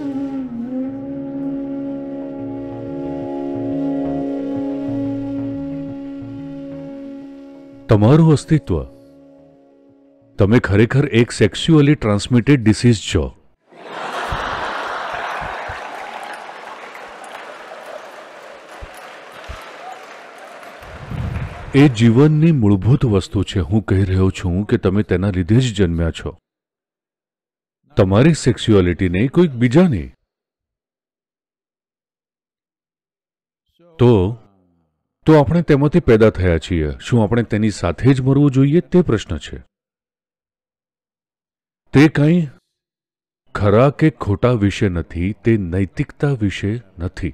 તમારું અસ્તિત્વ તમે ખરેખર એક સેક્સ્યુઅલી ટ્રાન્સમિટેડ ડિસીઝ છો એ જીવનની મૂળભૂત વસ્તુ છે હું કહી રહ્યો છું કે તમે તેના લીધે જ જન્મ્યા છો તમારી સેક્સ્યુઅલિટી નહીં કોઈક બીજાની તો તો આપણે તેમાંથી પેદા થયા છીએ શું આપણે તેની સાથે જ મરવું જોઈએ તે પ્રશ્ન છે તે કંઈ ખરા કે ખોટા વિશે નથી તે નૈતિકતા વિશે નથી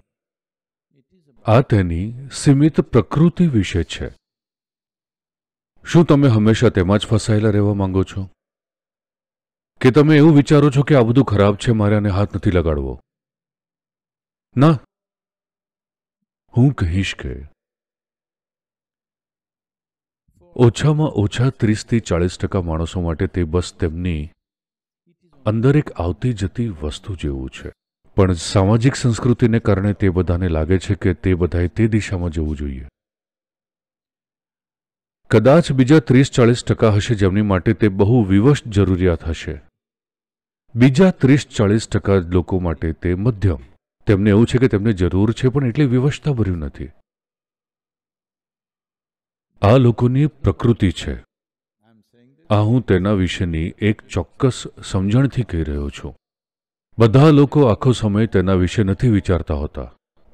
આ તેની સીમિત પ્રકૃતિ વિશે છે શું તમે હંમેશા તેમાં જ ફસાયેલા રહેવા માંગો છો કે તમે એવું વિચારો છો કે આ બધું ખરાબ છે મારે આને હાથ નથી લગાડવો ના હું કહીશ કે ઓછામાં ઓછા ત્રીસથી ચાળીસ ટકા માણસો માટે તે બસ તેમની અંદર એક આવતી જતી વસ્તુ જેવું છે પણ સામાજિક સંસ્કૃતિને કારણે તે બધાને લાગે છે કે તે બધાએ તે દિશામાં જવું જોઈએ કદાચ બીજા ત્રીસ ચાળીસ ટકા હશે જેમની માટે તે બહુ વિવશ જરૂરિયાત હશે બીજા ત્રીસ ચાળીસ ટકા લોકો માટે તે મધ્યમ તેમને એવું છે કે તેમને જરૂર છે પણ એટલી વિવશતા ભર્યું નથી આ લોકોની પ્રકૃતિ છે આ હું તેના વિશેની એક ચોક્કસ સમજણથી કહી રહ્યો છું બધા લોકો આખો સમય તેના વિશે નથી વિચારતા હોતા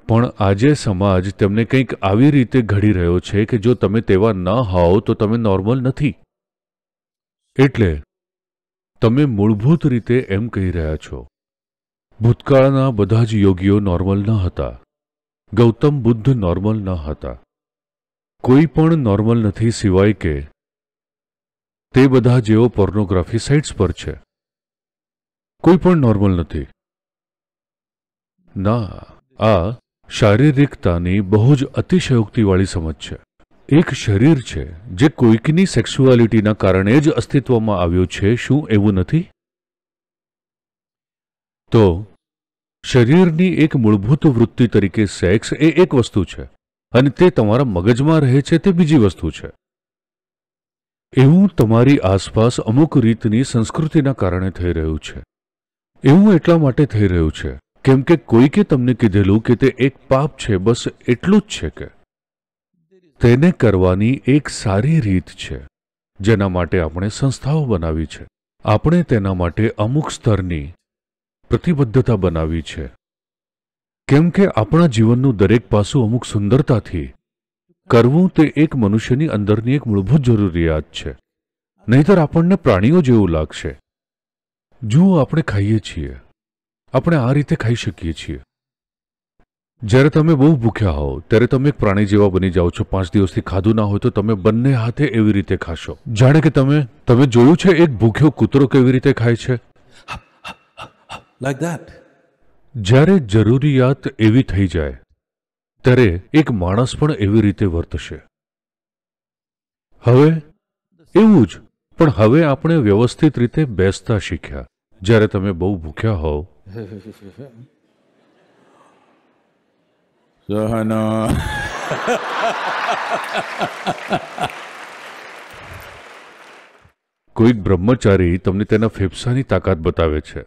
પણ આજે સમાજ તેમને કંઈક આવી રીતે ઘડી રહ્યો છે કે જો તમે તેવા ન હોવ તો તમે નોર્મલ નથી એટલે તમે મૂળભૂત રીતે એમ કહી રહ્યા છો ભૂતકાળના બધા જ યોગીઓ નોર્મલ ન હતા ગૌતમ બુદ્ધ નોર્મલ ન હતા કોઈ પણ નોર્મલ નથી સિવાય કે તે બધા જેઓ પોર્નોગ્રાફી સાઇટ્સ પર છે કોઈ પણ નોર્મલ નથી ના આ શારીરિકતાની બહુ જ અતિશયોક્તિવાળી સમજ છે એક શરીર છે જે કોઈકની સેક્સ્યુઆલિટીના કારણે જ અસ્તિત્વમાં આવ્યું છે શું એવું નથી તો શરીરની એક મૂળભૂત વૃત્તિ તરીકે સેક્સ એ એક વસ્તુ છે અને તે તમારા મગજમાં રહે છે તે બીજી વસ્તુ છે એવું તમારી આસપાસ અમુક રીતની સંસ્કૃતિના કારણે થઈ રહ્યું છે એવું એટલા માટે થઈ રહ્યું છે કેમ કે કોઈકે તમને કીધેલું કે તે એક પાપ છે બસ એટલું જ છે કે તેને કરવાની એક સારી રીત છે જેના માટે આપણે સંસ્થાઓ બનાવી છે આપણે તેના માટે અમુક સ્તરની પ્રતિબદ્ધતા બનાવી છે કેમ કે આપણા જીવનનું દરેક પાસું અમુક સુંદરતાથી કરવું તે એક મનુષ્યની અંદરની એક મૂળભૂત જરૂરિયાત છે નહીતર આપણને પ્રાણીઓ જેવું લાગશે જુઓ આપણે ખાઈએ છીએ આપણે આ રીતે ખાઈ શકીએ છીએ જ્યારે તમે બહુ ભૂખ્યા હોવ ત્યારે તમે એક પ્રાણી જેવા બની જાઓ છો પાંચ દિવસથી ખાધું ના હોય તો તમે બંને હાથે એવી રીતે ખાશો જાણે કે તમે તમે જોયું છે એક ભૂખ્યો કૂતરો કેવી રીતે ખાય છે જ્યારે જરૂરિયાત એવી થઈ જાય ત્યારે એક માણસ પણ એવી રીતે વર્તશે હવે એવું જ પણ હવે આપણે વ્યવસ્થિત રીતે બેસતા શીખ્યા જ્યારે તમે બહુ ભૂખ્યા હોવ સહન કોઈક બ્રહ્મચારી તમને તેના ફેફસાની તાકાત બતાવે છે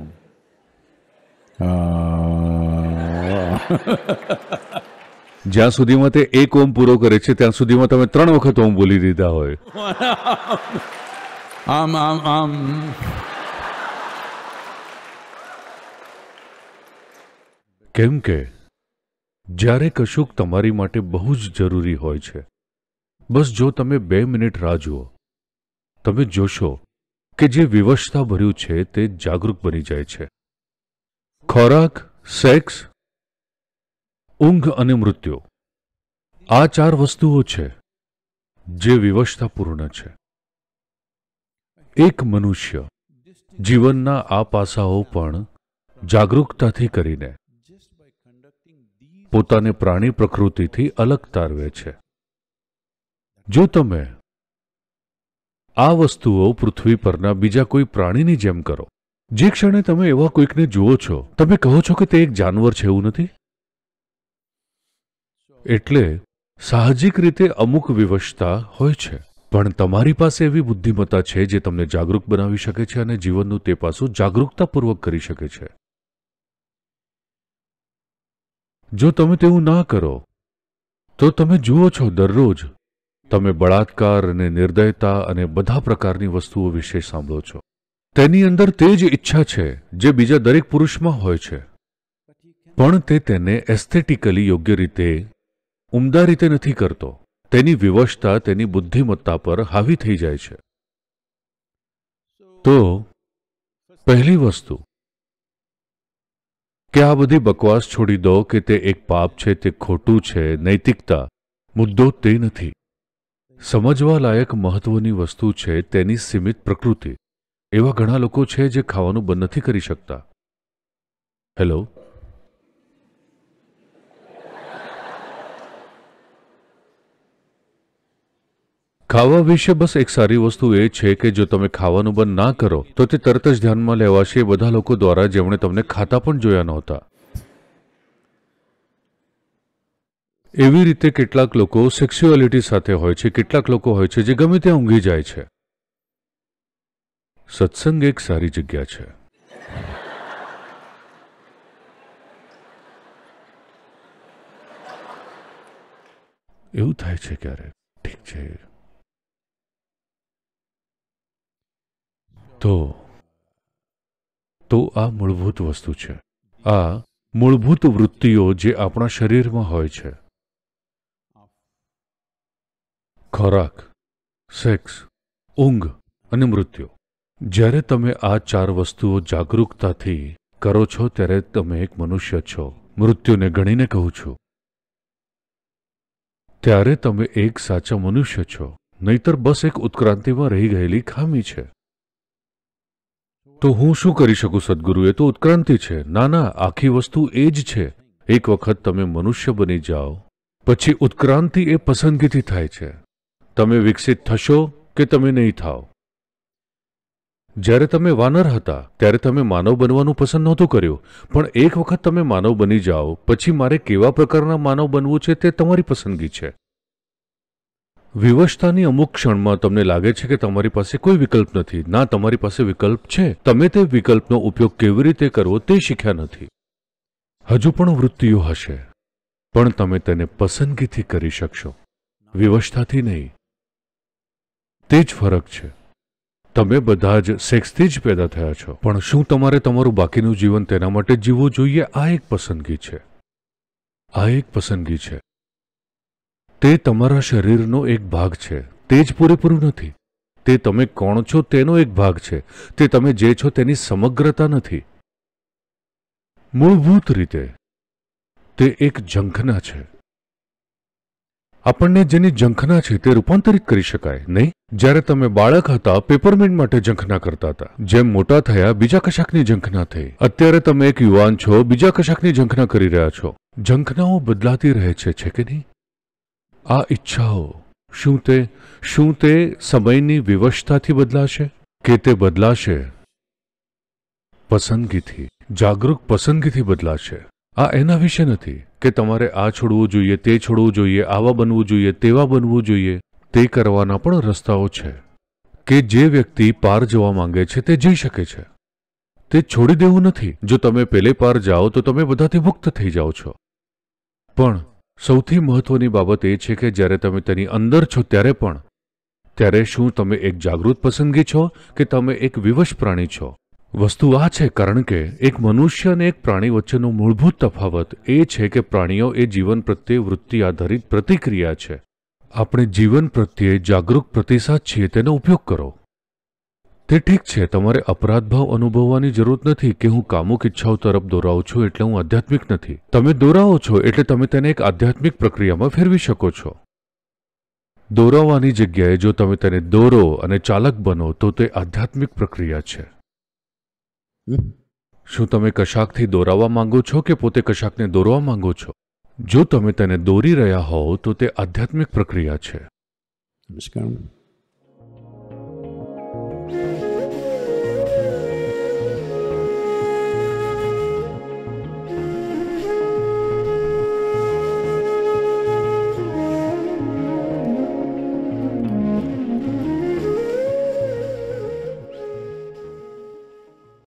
જ્યાં સુધીમાં તે એક ઓમ પૂરો કરે છે ત્યાં સુધીમાં તમે ત્રણ વખત ઓમ બોલી દીધા હોય આમ આમ આમ કેમ કે જ્યારે કશુંક તમારી માટે બહુ જ જરૂરી હોય છે બસ જો તમે બે મિનિટ રાહ જુઓ તમે જોશો કે જે વિવશતા ભર્યું છે તે જાગૃત બની જાય છે ખોરાક સેક્સ ઊંઘ અને મૃત્યુ આ ચાર વસ્તુઓ છે જે વિવશતાપૂર્ણ છે એક મનુષ્ય જીવનના આ પાસાઓ પણ જાગરૂકતાથી કરીને પોતાને પ્રાણી પ્રકૃતિથી અલગ તારવે છે જો તમે આ વસ્તુઓ પૃથ્વી પરના બીજા કોઈ પ્રાણીની જેમ કરો જે ક્ષણે તમે એવા કોઈકને જુઓ છો તમે કહો છો કે તે એક જાનવર છે એવું નથી એટલે સાહજિક રીતે અમુક વિવશતા હોય છે પણ તમારી પાસે એવી બુદ્ધિમત્તા છે જે તમને જાગૃત બનાવી શકે છે અને જીવનનું તે પાસું જાગૃતતાપૂર્વક કરી શકે છે જો તમે તેવું ના કરો તો તમે જુઓ છો દરરોજ તમે બળાત્કાર અને નિર્દયતા અને બધા પ્રકારની વસ્તુઓ વિશે સાંભળો છો તેની અંદર તે જ ઈચ્છા છે જે બીજા દરેક પુરુષમાં હોય છે પણ તે તેને એસ્થેટિકલી યોગ્ય રીતે ઉમદા રીતે નથી કરતો તેની વિવશતા તેની બુદ્ધિમત્તા પર હાવી થઈ જાય છે તો પહેલી વસ્તુ કે આ બધી બકવાસ છોડી દો કે તે એક પાપ છે તે ખોટું છે નૈતિકતા મુદ્દો તે નથી સમજવા લાયક મહત્વની વસ્તુ છે તેની સીમિત પ્રકૃતિ એવા ઘણા લોકો છે જે ખાવાનું બંધ નથી કરી શકતા હેલો ખાવા વિશે બસ એક સારી વસ્તુ એ છે કે જો તમે ખાવાનું બંધ ના કરો તો તે તરત જ ધ્યાનમાં લેવાશે બધા લોકો દ્વારા જેમણે તમને ખાતા પણ જોયા નહોતા એવી રીતે કેટલાક લોકો સેક્સ્યુઅલિટી સાથે હોય છે કેટલાક લોકો હોય છે જે ગમે ત્યાં ઊંઘી જાય છે સત્સંગ એક સારી જગ્યા છે એવું થાય છે ક્યારેક ઠીક છે તો તો આ મૂળભૂત વસ્તુ છે આ મૂળભૂત વૃત્તિઓ જે આપણા શરીરમાં હોય છે ખોરાક સેક્સ ઊંઘ અને મૃત્યુ જ્યારે તમે આ ચાર વસ્તુઓ જાગરૂકતાથી કરો છો ત્યારે તમે એક મનુષ્ય છો મૃત્યુને ગણીને કહું છું ત્યારે તમે એક સાચા મનુષ્ય છો નહીતર બસ એક ઉત્ક્રાંતિમાં રહી ગયેલી ખામી છે તો હું શું કરી શકું સદગુરુ એ તો ઉત્ક્રાંતિ છે ના ના આખી વસ્તુ એ જ છે એક વખત તમે મનુષ્ય બની જાઓ પછી ઉત્ક્રાંતિ એ પસંદગીથી થાય છે તમે વિકસિત થશો કે તમે નહીં થાઓ જ્યારે તમે વાનર હતા ત્યારે તમે માનવ બનવાનું પસંદ નહોતું કર્યું પણ એક વખત તમે માનવ બની જાઓ પછી મારે કેવા પ્રકારના માનવ બનવું છે તે તમારી પસંદગી છે વિવશતાની અમુક ક્ષણમાં તમને લાગે છે કે તમારી પાસે કોઈ વિકલ્પ નથી ના તમારી પાસે વિકલ્પ છે તમે તે વિકલ્પનો ઉપયોગ કેવી રીતે કરવો તે શીખ્યા નથી હજુ પણ વૃત્તિઓ હશે પણ તમે તેને પસંદગીથી કરી શકશો વિવશતાથી નહીં તે જ ફરક છે તમે બધા જ સેક્સથી જ પેદા થયા છો પણ શું તમારે તમારું બાકીનું જીવન તેના માટે જીવવું જોઈએ આ એક પસંદગી છે આ એક પસંદગી છે તે તમારા શરીરનો એક ભાગ છે તે જ પૂરેપૂરું નથી તે તમે કોણ છો તેનો એક ભાગ છે તે તમે જે છો તેની સમગ્રતા નથી મૂળભૂત રીતે તે એક ઝંખના છે આપણને જેની ઝંખના છે તે રૂપાંતરિત કરી શકાય નહીં જ્યારે તમે બાળક હતા પેપરમેન્ટ માટે ઝંખના કરતા હતા જેમ મોટા થયા બીજા કશાકની ઝંખના થઈ અત્યારે તમે એક યુવાન છો બીજા કશાકની ઝંખના કરી રહ્યા છો ઝંખનાઓ બદલાતી રહે છે કે નહીં આ ઈચ્છાઓ શું તે શું તે સમયની વિવશતાથી બદલાશે કે તે બદલાશે પસંદગીથી જાગૃત પસંદગીથી બદલાશે આ એના વિશે નથી કે તમારે આ છોડવું જોઈએ તે છોડવું જોઈએ આવા બનવું જોઈએ તેવા બનવું જોઈએ તે કરવાના પણ રસ્તાઓ છે કે જે વ્યક્તિ પાર જવા માંગે છે તે જઈ શકે છે તે છોડી દેવું નથી જો તમે પેલે પાર જાઓ તો તમે બધાથી મુક્ત થઈ જાઓ છો પણ સૌથી મહત્વની બાબત એ છે કે જ્યારે તમે તેની અંદર છો ત્યારે પણ ત્યારે શું તમે એક જાગૃત પસંદગી છો કે તમે એક વિવશ પ્રાણી છો વસ્તુ આ છે કારણ કે એક મનુષ્ય અને એક પ્રાણી વચ્ચેનો મૂળભૂત તફાવત એ છે કે પ્રાણીઓ એ જીવન પ્રત્યે વૃત્તિ આધારિત પ્રતિક્રિયા છે આપણે જીવન પ્રત્યે જાગૃત પ્રતિસાદ છીએ તેનો ઉપયોગ કરો તે ઠીક છે તમારે અપરાધભાવ અનુભવવાની જરૂર નથી કે હું કામુક ઈચ્છાઓ તરફ દોરાવું છું એટલે હું આધ્યાત્મિક નથી તમે દોરાવો છો એટલે તમે તેને એક આધ્યાત્મિક પ્રક્રિયામાં ફેરવી શકો છો દોરાવવાની જગ્યાએ જો તમે તેને દોરો અને ચાલક બનો તો તે આધ્યાત્મિક પ્રક્રિયા છે શું તમે કશાકથી દોરાવા માંગો છો કે પોતે કશાકને દોરવા માંગો છો જો તમે તેને દોરી રહ્યા હોવ તો તે આધ્યાત્મિક પ્રક્રિયા છે નમસ્કાર